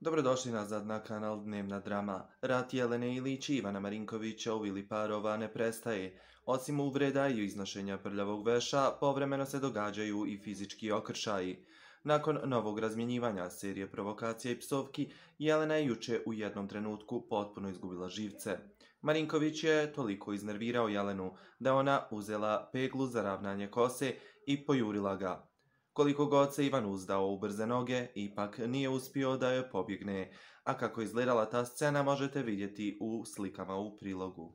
Dobrodošli nazad na kanal Dnevna drama. Rat Jelene Ilić i Ivana Marinkovića u Vili Parova ne prestaje. Osim uvreda i iznošenja prljavog veša, povremeno se događaju i fizički okršaji. Nakon novog razmjenjivanja serije provokacija i psovki, Jelena je juče u jednom trenutku potpuno izgubila živce. Marinković je toliko iznervirao Jelenu da ona uzela peglu za ravnanje kose i pojurila ga. Koliko god se Ivan uzdao u brze noge, ipak nije uspio da joj pobjegne, a kako izgledala ta scena možete vidjeti u slikama u prilogu.